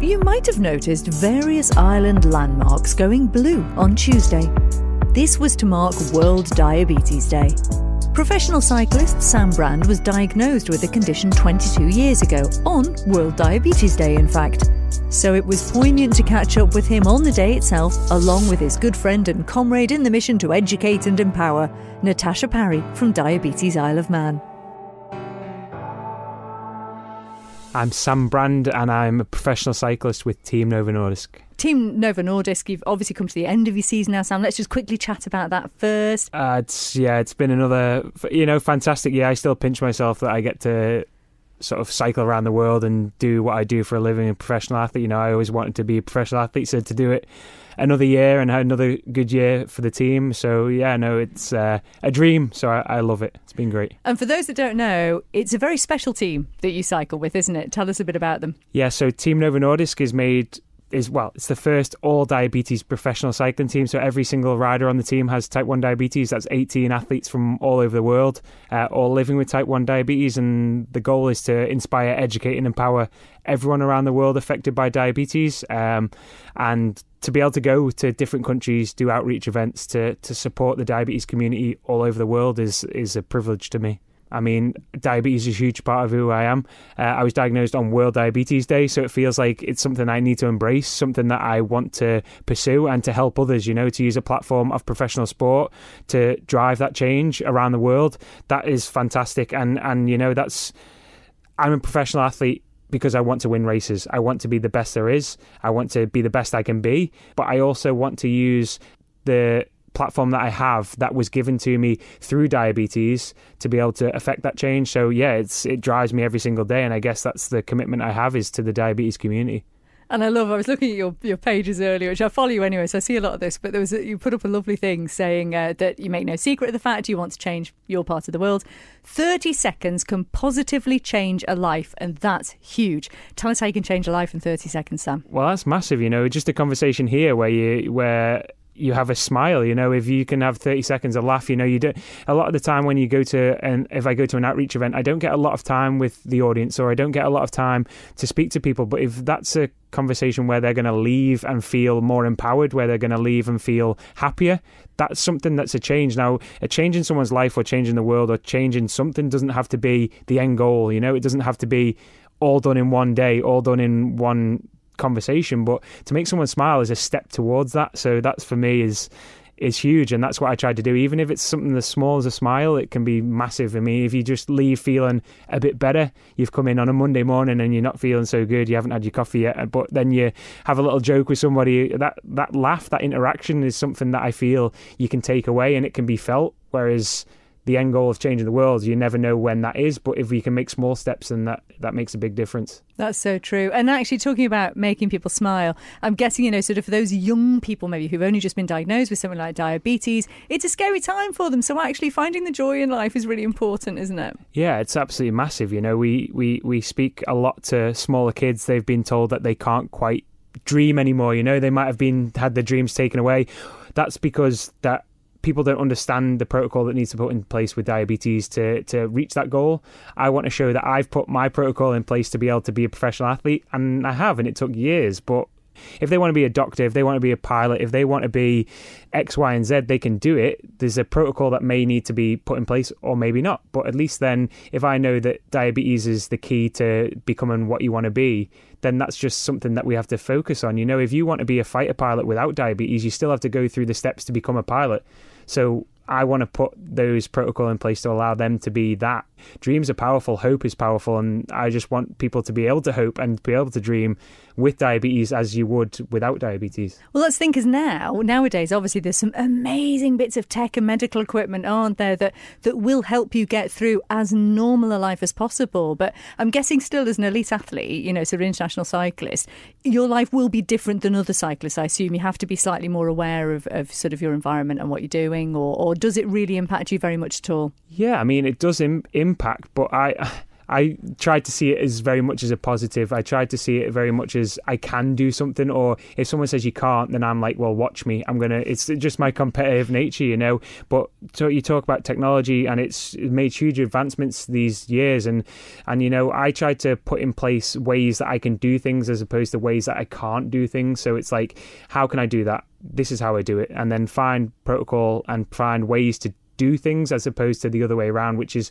You might have noticed various island landmarks going blue on Tuesday. This was to mark World Diabetes Day. Professional cyclist Sam Brand was diagnosed with the condition 22 years ago, on World Diabetes Day, in fact. So it was poignant to catch up with him on the day itself, along with his good friend and comrade in the mission to educate and empower, Natasha Parry from Diabetes Isle of Man. I'm Sam Brand and I'm a professional cyclist with Team Novo Nordisk. Team Novo Nordisk, you've obviously come to the end of your season now, Sam. Let's just quickly chat about that first. Uh, it's, yeah, it's been another, you know, fantastic year. I still pinch myself that I get to sort of cycle around the world and do what I do for a living, a professional athlete. You know, I always wanted to be a professional athlete, so to do it another year and had another good year for the team. So yeah, no, it's uh, a dream. So I, I, love it. It's been great. And for those that don't know, it's a very special team that you cycle with, isn't it? Tell us a bit about them. Yeah, so Team Novo Nordisk is made is well, it's the first all diabetes professional cycling team. So every single rider on the team has type one diabetes. That's 18 athletes from all over the world, uh, all living with type one diabetes. And the goal is to inspire, educate, and empower everyone around the world affected by diabetes. Um, and to be able to go to different countries, do outreach events to to support the diabetes community all over the world is is a privilege to me. I mean, diabetes is a huge part of who I am. Uh, I was diagnosed on World Diabetes Day, so it feels like it's something I need to embrace, something that I want to pursue and to help others, you know, to use a platform of professional sport to drive that change around the world. That is fantastic. And, and you know, that's, I'm a professional athlete because I want to win races. I want to be the best there is. I want to be the best I can be. But I also want to use the platform that I have that was given to me through diabetes to be able to affect that change. So yeah, it's it drives me every single day, and I guess that's the commitment I have is to the diabetes community. And I love. I was looking at your, your pages earlier, which I follow you anyway, so I see a lot of this. But there was a, you put up a lovely thing saying uh, that you make no secret of the fact you want to change your part of the world. Thirty seconds can positively change a life, and that's huge. Tell us how you can change a life in thirty seconds, Sam. Well, that's massive. You know, just a conversation here where you where you have a smile. You know, if you can have thirty seconds of laugh, you know, you do. A lot of the time when you go to and if I go to an outreach event, I don't get a lot of time with the audience, or I don't get a lot of time to speak to people. But if that's a conversation where they're going to leave and feel more empowered, where they're going to leave and feel happier. That's something that's a change. Now, a change in someone's life or changing the world or changing something doesn't have to be the end goal. You know, it doesn't have to be all done in one day, all done in one conversation, but to make someone smile is a step towards that. So that's for me is is huge and that's what I tried to do. Even if it's something as small as a smile, it can be massive. I mean, if you just leave feeling a bit better, you've come in on a Monday morning and you're not feeling so good, you haven't had your coffee yet, but then you have a little joke with somebody, that that laugh, that interaction is something that I feel you can take away and it can be felt. Whereas the end goal of changing the world. You never know when that is, but if we can make small steps, then that, that makes a big difference. That's so true. And actually, talking about making people smile, I'm guessing, you know, sort of for those young people maybe who've only just been diagnosed with something like diabetes, it's a scary time for them. So actually, finding the joy in life is really important, isn't it? Yeah, it's absolutely massive. You know, we, we, we speak a lot to smaller kids. They've been told that they can't quite dream anymore. You know, they might have been had their dreams taken away. That's because that people don't understand the protocol that needs to put in place with diabetes to to reach that goal. I want to show that I've put my protocol in place to be able to be a professional athlete, and I have, and it took years, but if they want to be a doctor, if they want to be a pilot, if they want to be X, Y, and Z, they can do it. There's a protocol that may need to be put in place or maybe not. But at least then, if I know that diabetes is the key to becoming what you want to be, then that's just something that we have to focus on. You know, if you want to be a fighter pilot without diabetes, you still have to go through the steps to become a pilot. So I want to put those protocol in place to allow them to be that. Dreams are powerful, hope is powerful, and I just want people to be able to hope and be able to dream with diabetes as you would without diabetes. Well, let's think as now nowadays, obviously, there's some amazing bits of tech and medical equipment, aren't there, that that will help you get through as normal a life as possible. But I'm guessing still as an elite athlete, you know, as an international cyclist, your life will be different than other cyclists. I assume you have to be slightly more aware of, of sort of your environment and what you're doing, or, or does it really impact you very much at all? Yeah, I mean, it does Im- impact, but I. I tried to see it as very much as a positive. I tried to see it very much as I can do something, or if someone says you can't, then I'm like, well, watch me. I'm gonna. It's just my competitive nature, you know. But so you talk about technology, and it's made huge advancements these years, and and you know, I tried to put in place ways that I can do things as opposed to ways that I can't do things. So it's like, how can I do that? This is how I do it, and then find protocol and find ways to do things as opposed to the other way around, which is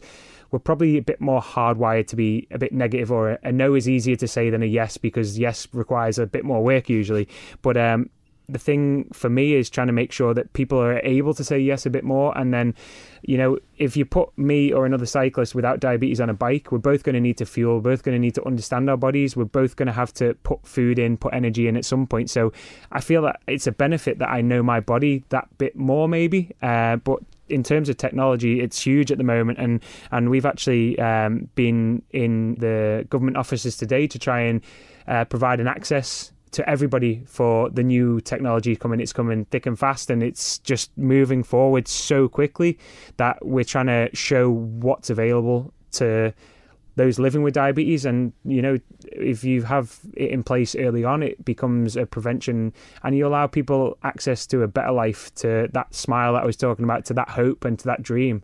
we're probably a bit more hardwired to be a bit negative, or a, a no is easier to say than a yes because yes requires a bit more work usually. But um, the thing for me is trying to make sure that people are able to say yes a bit more. And then, you know, if you put me or another cyclist without diabetes on a bike, we're both going to need to fuel, we're both going to need to understand our bodies, we're both going to have to put food in, put energy in at some point. So I feel that it's a benefit that I know my body that bit more, maybe. Uh, but in terms of technology, it's huge at the moment, and and we've actually um, been in the government offices today to try and uh, provide an access to everybody for the new technology coming. It's coming thick and fast, and it's just moving forward so quickly that we're trying to show what's available to those living with diabetes. And, you know, if you have it in place early on, it becomes a prevention and you allow people access to a better life, to that smile that I was talking about, to that hope and to that dream.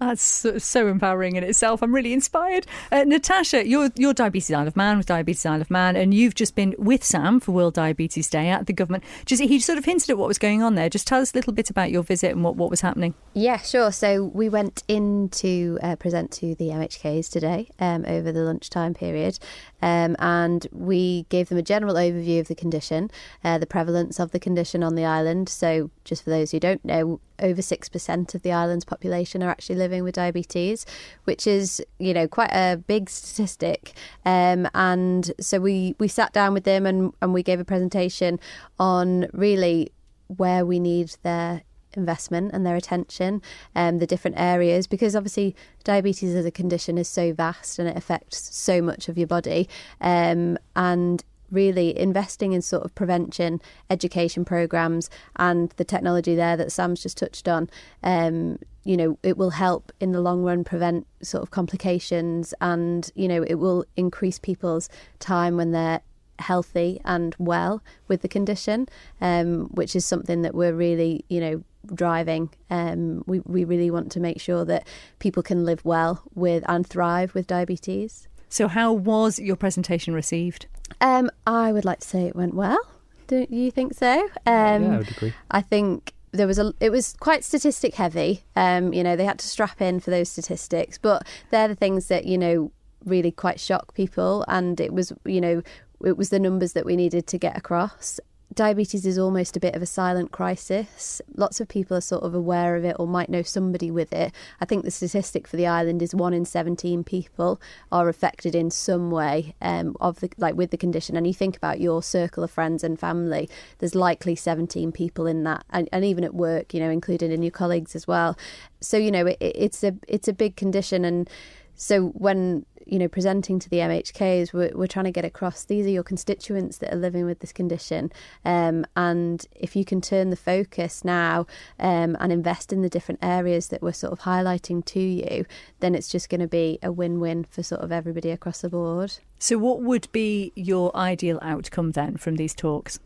That's so, empowering in itself. I'm really inspired. Uh, Natasha, you're, you're Diabetes Isle of Man with Diabetes Isle of Man, and you've just been with Sam for World Diabetes Day at the government. Just, he sort of hinted at what was going on there. Just tell us a little bit about your visit and what, what was happening. Yeah, sure. So we went in to uh, present to the MHKs today um, over the lunchtime period, um, and we gave them a general overview of the condition, uh, the prevalence of the condition on the island. So, just for those who don't know, over 6% of the island's population are actually living with diabetes, which is, you know, quite a big statistic. Um, and so we, we sat down with them and, and we gave a presentation on really where we need their investment and their attention and um, the different areas because obviously diabetes as a condition is so vast and it affects so much of your body um, and really investing in sort of prevention education programs and the technology there that Sam's just touched on um, you know it will help in the long run prevent sort of complications and you know it will increase people's time when they're healthy and well with the condition, um, which is something that we're really, you know, driving. Um, we, we really want to make sure that people can live well with and thrive with diabetes. So, how was your presentation received? Um, I would like to say it went well. Don't you think so? Um, yeah, I um, would agree. I think there was a it was quite statistic heavy. Um, you know, they had to strap in for those statistics, but they're the things that you know really quite shock people and it was you know it was the numbers that we needed to get across. Diabetes is almost a bit of a silent crisis. Lots of people are sort of aware of it or might know somebody with it. I think the statistic for the island is one in 17 people are affected in some way um, of the like with the condition. And you think about your circle of friends and family, there's likely 17 people in that, and, and even at work, you know, including in your colleagues as well. So you know, it, it's a it's a big condition, and so when you know, presenting to the MHKs, we're, we're trying to get across these are your constituents that are living with this condition. Um, and if you can turn the focus now um, and invest in the different areas that we're sort of highlighting to you, then it's just going to be a win win for sort of everybody across the board. So, what would be your ideal outcome then from these talks?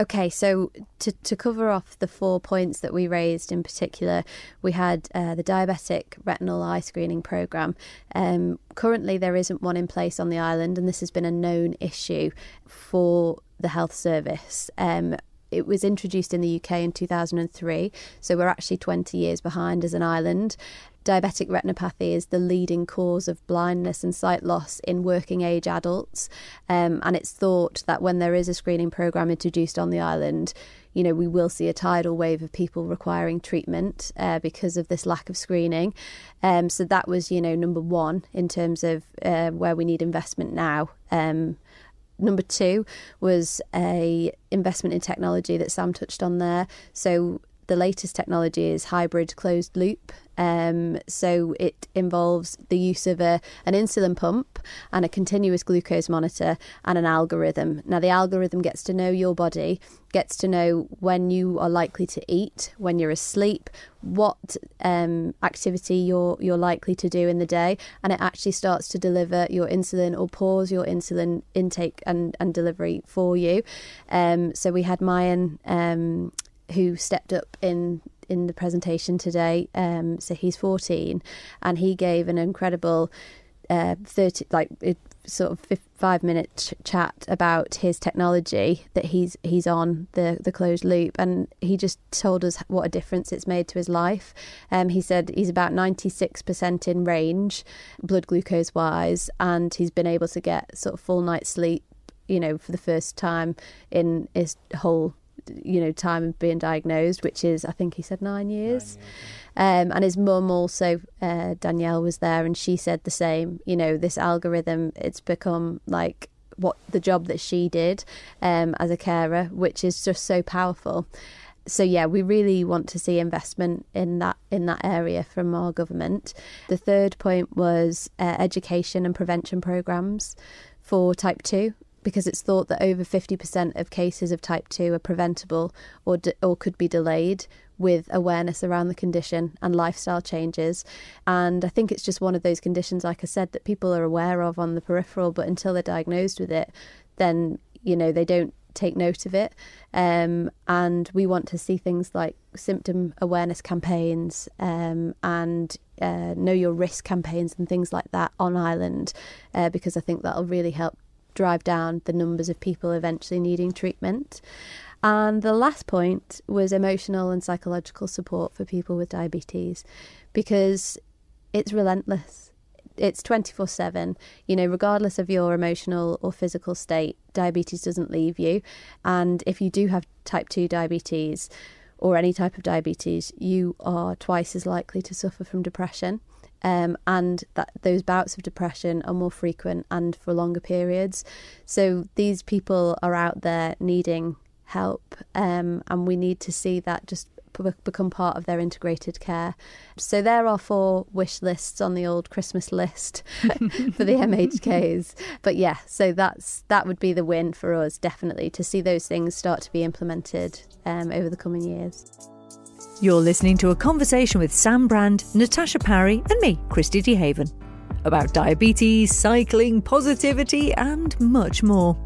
Okay, so to, to cover off the four points that we raised in particular, we had uh, the diabetic retinal eye screening programme. Um, currently, there isn't one in place on the island, and this has been a known issue for the health service. Um, it was introduced in the UK in 2003, so we're actually 20 years behind as an island. Diabetic retinopathy is the leading cause of blindness and sight loss in working age adults, um, and it's thought that when there is a screening program introduced on the island, you know, we will see a tidal wave of people requiring treatment uh, because of this lack of screening. Um, so that was, you know, number one in terms of uh, where we need investment now. Um, number two was a investment in technology that Sam touched on there. So the latest technology is hybrid closed loop. Um, so it involves the use of a, an insulin pump and a continuous glucose monitor and an algorithm. Now, the algorithm gets to know your body, gets to know when you are likely to eat, when you're asleep, what um, activity you're, you're likely to do in the day, and it actually starts to deliver your insulin or pause your insulin intake and, and delivery for you. Um, so we had Mayan um, who stepped up in in the presentation today. Um, so he's 14, and he gave an incredible uh, 30 like uh, sort of five minute ch- chat about his technology that he's he's on the the closed loop and he just told us what a difference it's made to his life um he said he's about 96% in range blood glucose wise and he's been able to get sort of full night sleep you know for the first time in his whole you know time of being diagnosed, which is I think he said nine years. Nine years. Um, and his mum also uh, Danielle was there, and she said the same. You know, this algorithm it's become like what the job that she did um, as a carer, which is just so powerful. So yeah, we really want to see investment in that in that area from our government. The third point was uh, education and prevention programs for type 2 because it's thought that over 50% of cases of type 2 are preventable or, de- or could be delayed with awareness around the condition and lifestyle changes. And I think it's just one of those conditions, like I said, that people are aware of on the peripheral, but until they're diagnosed with it, then, you know, they don't take note of it. Um, and we want to see things like symptom awareness campaigns um, and uh, know your risk campaigns and things like that on island, uh, because I think that'll really help drive down the numbers of people eventually needing treatment. And the last point was emotional and psychological support for people with diabetes because it's relentless. It's 24 7. You know, regardless of your emotional or physical state, diabetes doesn't leave you. And if you do have type 2 diabetes or any type of diabetes, you are twice as likely to suffer from depression um, and that those bouts of depression are more frequent and for longer periods. So these people are out there needing help, um, and we need to see that just become part of their integrated care. So there are four wish lists on the old Christmas list for the MHKs. But yeah, so that's that would be the win for us definitely to see those things start to be implemented um, over the coming years. You're listening to a conversation with Sam Brand, Natasha Parry, and me, Christy DeHaven, about diabetes, cycling, positivity, and much more.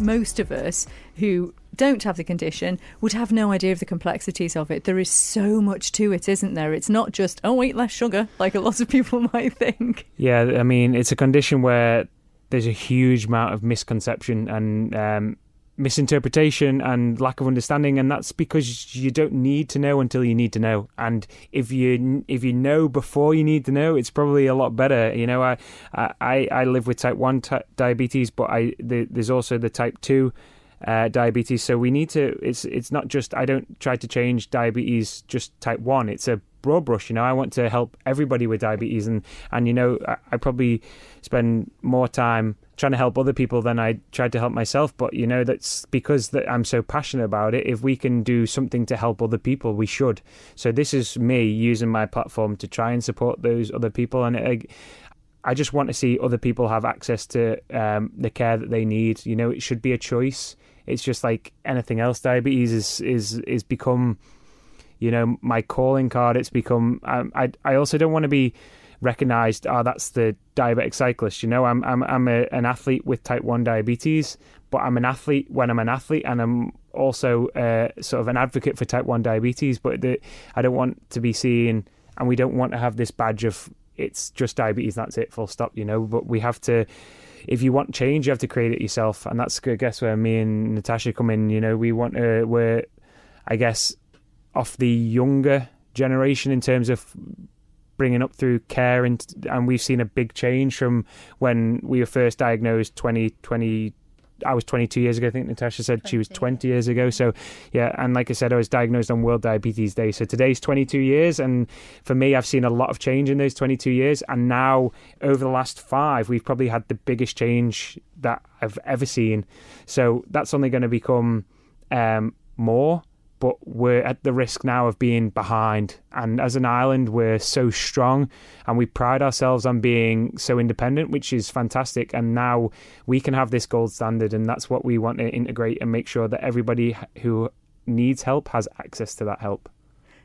Most of us who don't have the condition would have no idea of the complexities of it. There is so much to it, isn't there? It's not just, oh, eat less sugar, like a lot of people might think. Yeah, I mean, it's a condition where there's a huge amount of misconception and um, misinterpretation and lack of understanding and that's because you don't need to know until you need to know and if you if you know before you need to know it's probably a lot better you know i i i live with type 1 t- diabetes but i the, there's also the type 2 uh, diabetes so we need to it's it's not just i don't try to change diabetes just type 1 it's a broad brush. You know, I want to help everybody with diabetes, and and you know, I, I, probably spend more time trying to help other people than I tried to help myself. But you know, that's because that I'm so passionate about it. If we can do something to help other people, we should. So this is me using my platform to try and support those other people, and it, I just want to see other people have access to um, the care that they need. You know, it should be a choice. It's just like anything else. Diabetes is is is become you know my calling card it's become um, I I also don't want to be recognized oh that's the diabetic cyclist you know I'm I'm I'm a, an athlete with type 1 diabetes but I'm an athlete when I'm an athlete and I'm also uh, sort of an advocate for type 1 diabetes but the, I don't want to be seen and we don't want to have this badge of it's just diabetes that's it full stop you know but we have to if you want change you have to create it yourself and that's I guess where me and Natasha come in you know we want to we're I guess off the younger generation in terms of bringing up through care and and we've seen a big change from when we were first diagnosed 20 20 I was 22 years ago I think Natasha said 20, she was 20 years ago so yeah and like I said I was diagnosed on World Diabetes Day so today's 22 years and for me I've seen a lot of change in those 22 years and now over the last 5 we've probably had the biggest change that I've ever seen so that's only going to become um, more but we're at the risk now of being behind. And as an island, we're so strong and we pride ourselves on being so independent, which is fantastic. And now we can have this gold standard, and that's what we want to integrate and make sure that everybody who needs help has access to that help.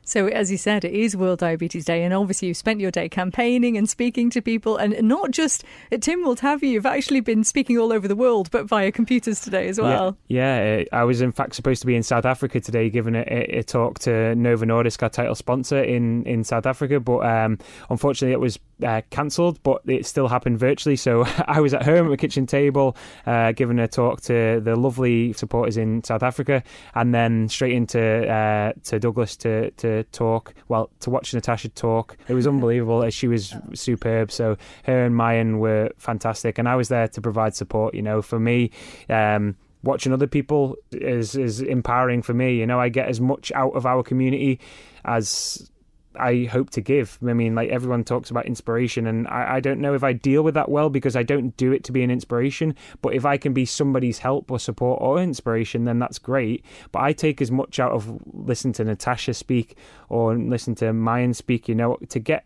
So, as you said, it is World Diabetes Day, and obviously you've spent your day campaigning and speaking to people, and not just at uh, Will have you? You've actually been speaking all over the world, but via computers today as well. Yeah, yeah uh, I was in fact supposed to be in South Africa today, giving a, a talk to Nova Nordisk, our title sponsor in, in South Africa, but um, unfortunately it was uh, cancelled, but it still happened virtually. So I was at home at the kitchen table, uh, giving a talk to the lovely supporters in South Africa, and then straight into uh, to Douglas to to talk, well, to watch Natasha talk. It was unbelievable. She was superb. So her and Mayan were fantastic, and I was there to provide support. You know, for me. Um, watching other people is is empowering for me. You know, I get as much out of our community as I hope to give. I mean, like everyone talks about inspiration, and I, I, don't know if I deal with that well because I don't do it to be an inspiration. But if I can be somebody's help or support or inspiration, then that's great. But I take as much out of listen to Natasha speak or listen to Mayan speak, you know, to get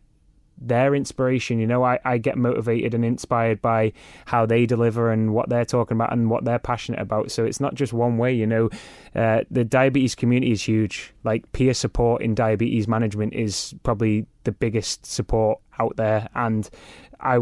their inspiration. You know, I, I get motivated and inspired by how they deliver and what they're talking about and what they're passionate about. So it's not just one way, you know. Uh, the diabetes community is huge. Like peer support in diabetes management is probably the biggest support out there. And I,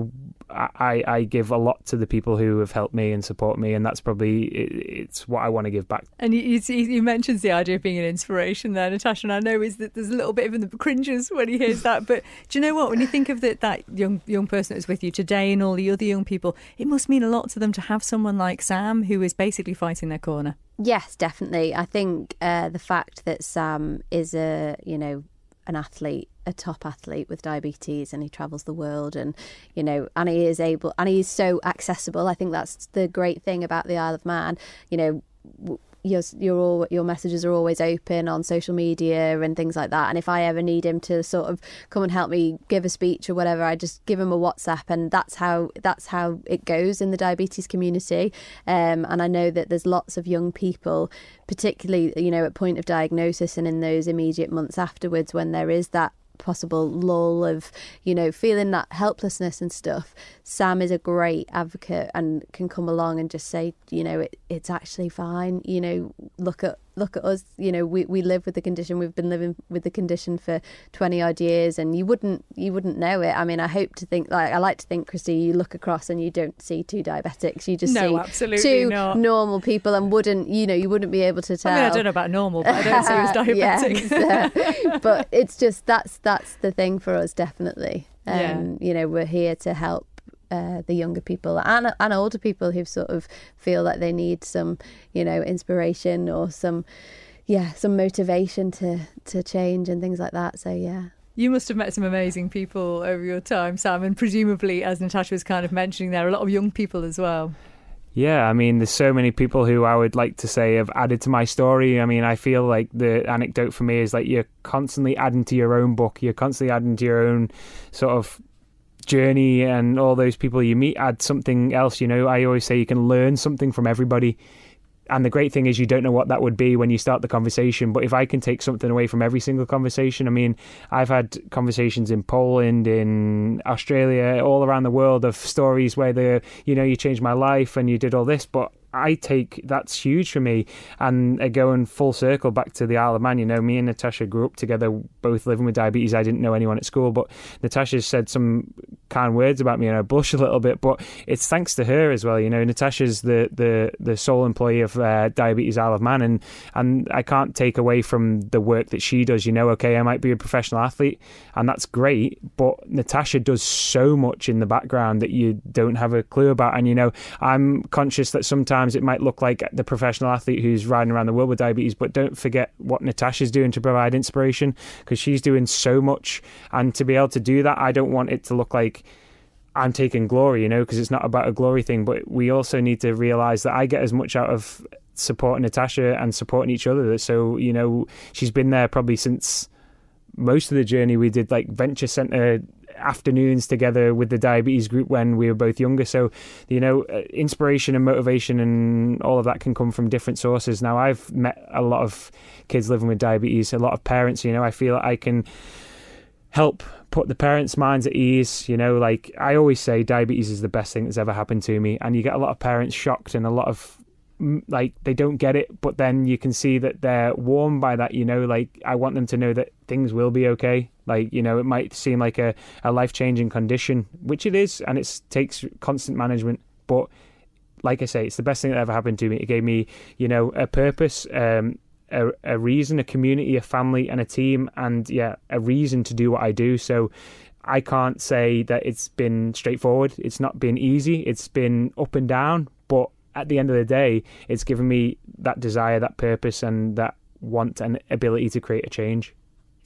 I I give a lot to the people who have helped me and support me, and that's probably it, it's what I want to give back. And you, you, you mentions the idea of being an inspiration there, Natasha. And I know is that there's a little bit of the cringes when he hears that, but do you know what? When you think of that that young young person that's with you today and all the other young people, it must mean a lot to them to have someone like Sam who is basically fighting their corner. Yes, definitely. I think uh, the fact that Sam is a you know an athlete, a top athlete with diabetes, and he travels the world, and you know, and he is able, and he is so accessible. I think that's the great thing about the Isle of Man. You know, your your your messages are always open on social media and things like that. And if I ever need him to sort of come and help me give a speech or whatever, I just give him a WhatsApp, and that's how that's how it goes in the diabetes community. Um, and I know that there's lots of young people, particularly you know at point of diagnosis and in those immediate months afterwards, when there is that possible lull of, you know, feeling that helplessness and stuff, Sam is a great advocate and can come along and just say, you know, it, it's actually fine. You know, look at look at us, you know, we, we live with the condition. We've been living with the condition for 20 odd years and you wouldn't, you wouldn't know it. I mean, I hope to think like, I like to think, Christy, you look across and you don't see two diabetics. You just no, see absolutely two not. normal people and wouldn't, you know, you wouldn't be able to tell. I, mean, I don't know about normal, but I don't see as diabetic. yeah, but it's just, that's, that's the thing for us, definitely. Um, yeah. You know, we're here to help uh, the younger people and, and older people who sort of feel that they need some, you know, inspiration or some, yeah, some motivation to to change and things like that. So yeah, you must have met some amazing people over your time, Sam, and presumably, as Natasha was kind of mentioning there, a lot of young people as well. Yeah, I mean, there's so many people who I would like to say have added to my story. I mean, I feel like the anecdote for me is like you're constantly adding to your own book, you're constantly adding to your own sort of journey and all those people you meet add something else. You know, I always say you can learn something from everybody. And the great thing is, you don't know what that would be when you start the conversation. But if I can take something away from every single conversation, I mean, I've had conversations in Poland, in Australia, all around the world of stories where the, you know, you changed my life and you did all this. But I take that's huge for me. And uh, going full circle back to the Isle of Man, you know, me and Natasha grew up together, both living with diabetes. I didn't know anyone at school, but Natasha said some kind words about me, and I blush a little bit. But it's thanks to her as well. You know, Natasha's the the the sole employee of uh, Diabetes Isle of Man, and and I can't take away from the work that she does. You know, okay, I might be a professional athlete, and that's great, but Natasha does so much in the background that you don't have a clue about. And you know, I'm conscious that sometimes it might look like the professional athlete who's riding around the world with diabetes, but don't forget what Natasha's doing to provide inspiration because she's doing so much. And to be able to do that, I don't want it to look like I'm taking glory, you know, because it's not about a glory thing. But we also need to realize that I get as much out of supporting Natasha and supporting each other. So, you know, she's been there probably since most of the journey we did like venture center afternoons together with the diabetes group when we were both younger. So, you know, uh, inspiration and motivation and all of that can come from different sources. Now, I've met a lot of kids living with diabetes, a lot of parents, you know, I feel I can help put the parents' minds at ease. You know, like I always say, diabetes is the best thing that's ever happened to me. And you get a lot of parents shocked and a lot of like they don't get it, but then you can see that they're warmed by that. You know, like I want them to know that things will be okay. Like, you know, it might seem like a, a life changing condition, which it is, and it takes constant management. But like I say, it's the best thing that ever happened to me. It gave me, you know, a purpose, um, a, a reason, a community, a family, and a team, and yeah, a reason to do what I do. So I can't say that it's been straightforward. It's not been easy. It's been up and down, but at the end of the day, it's given me that desire, that purpose, and that want and ability to create a change.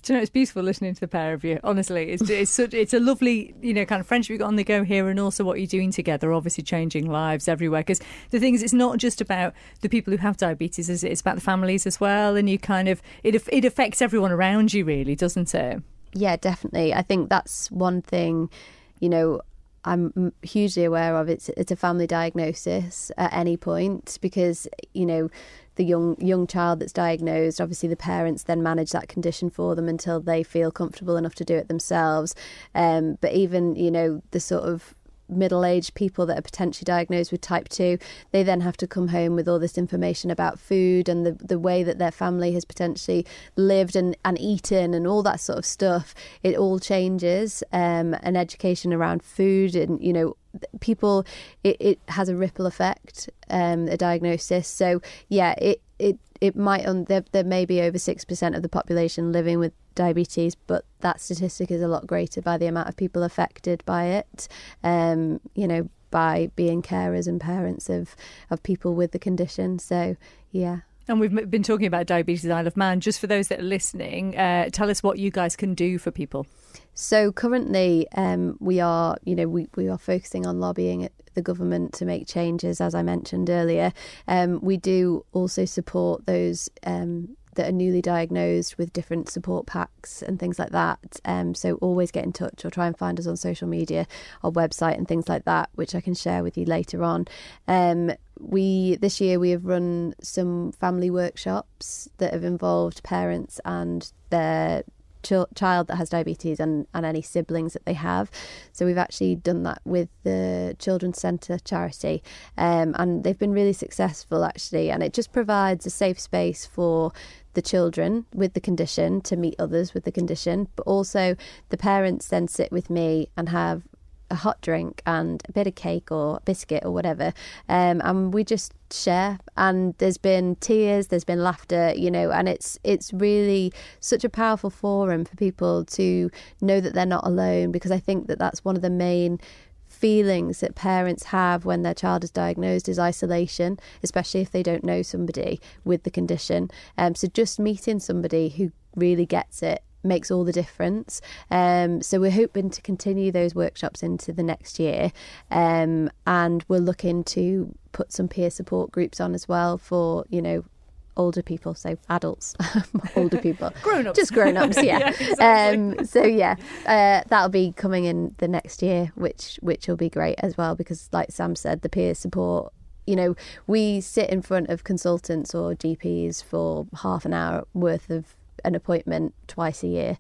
Do you know, it's beautiful listening to the pair of you. Honestly, it's it's such it's a lovely you know kind of friendship you got on the go here, and also what you're doing together. Obviously, changing lives everywhere. Because the thing is, it's not just about the people who have diabetes; is it's about the families as well. And you kind of it it affects everyone around you, really, doesn't it? Yeah, definitely. I think that's one thing. You know, I'm hugely aware of. It's it's a family diagnosis at any point because you know the young young child that's diagnosed. Obviously, the parents then manage that condition for them until they feel comfortable enough to do it themselves. Um, but even you know the sort of middle aged people that are potentially diagnosed with type 2, they then have to come home with all this information about food and the, the way that their family has potentially lived and, and eaten and all that sort of stuff. It all changes. Um, and education around food and, you know, people it, it has a ripple effect um a diagnosis so yeah it it it might on there, there may be over 6% of the population living with diabetes but that statistic is a lot greater by the amount of people affected by it um you know by being carers and parents of of people with the condition so yeah and we've been talking about diabetes Isle of Man. Just for those that are listening, uh, tell us what you guys can do for people. So currently, um, we are, you know, we, we are focusing on lobbying at the government to make changes, as I mentioned earlier. Um, we do also support those um, that are newly diagnosed with different support packs and things like that. Um, so always get in touch or try and find us on social media, our website and things like that, which I can share with you later on. Um, we this year we have run some family workshops that have involved parents and their ch- child that has diabetes and, and any siblings that they have. So we've actually done that with the Children's Centre charity, um, and they've been really successful actually. And it just provides a safe space for the children with the condition to meet others with the condition, but also the parents then sit with me and have a hot drink and a bit of cake or biscuit or whatever. Um, and we just share and there's been tears there's been laughter you know and it's it's really such a powerful forum for people to know that they're not alone because i think that that's one of the main feelings that parents have when their child is diagnosed is isolation, especially if they don't know somebody with the condition. Um, so just meeting somebody who really gets it makes all the difference. Um, so we're hoping to continue those workshops into the next year, um, and we're looking to put some peer support groups on as well for you know older people, so adults, older people, grown ups, just grown ups, yeah. yeah exactly. um, so yeah, uh, that'll be coming in the next year, which which will be great as well because, like Sam said, the peer support. You know, we sit in front of consultants or GPs for half an hour worth of an appointment twice a year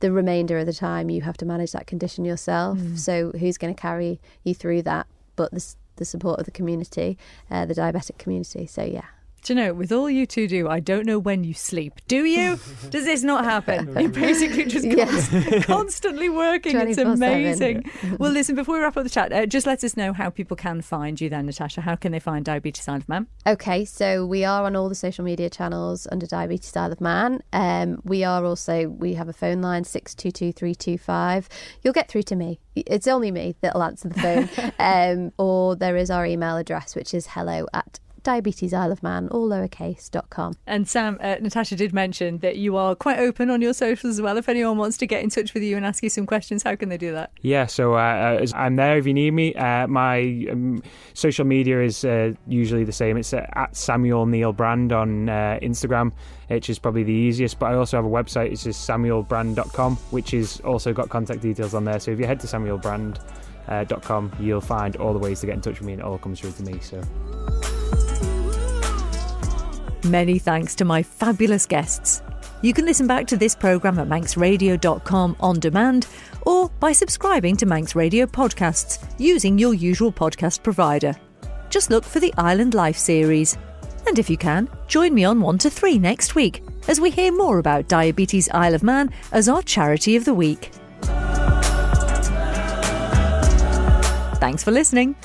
the remainder of the time you have to manage that condition yourself mm. so who's going to carry you through that but the, the support of the community uh, the diabetic community so yeah do you know, with all you two do, I don't know when you sleep. Do you? Does this not happen? You're basically just yeah. constantly working. It's amazing. well, listen, before we wrap up the chat, uh, just let us know how people can find you then, Natasha. How can they find Diabetes Isle of Man? Okay, so we are on all the social media channels under Diabetes Isle of Man. Um, we are also, we have a phone line, 622325. You'll get through to me. It's only me that'll answer the phone. um, or there is our email address, which is hello at man all lowercase.com. And Sam, uh, Natasha did mention that you are quite open on your socials as well. If anyone wants to get in touch with you and ask you some questions, how can they do that? Yeah, so uh, uh I'm there if you need me. Uh, my um, social media is uh, usually the same. It's uh, at Samuel Neil Brand on Instagram, which is probably the easiest. But I also have a website. It's just samuelbrand.com, which is also got contact details on there. So if you head to samuelbrand.com uh, .com, you'll find all the ways to get in touch with me and it all comes through to me so Many thanks to my fabulous guests. You can listen back to this programme at manxradio.com on demand or by subscribing to Manx Radio podcasts using your usual podcast provider. Just look for the Island Life series. And if you can, join me on 1 to 3 next week as we hear more about Diabetes Isle of Man as our charity of the week. Thanks for listening.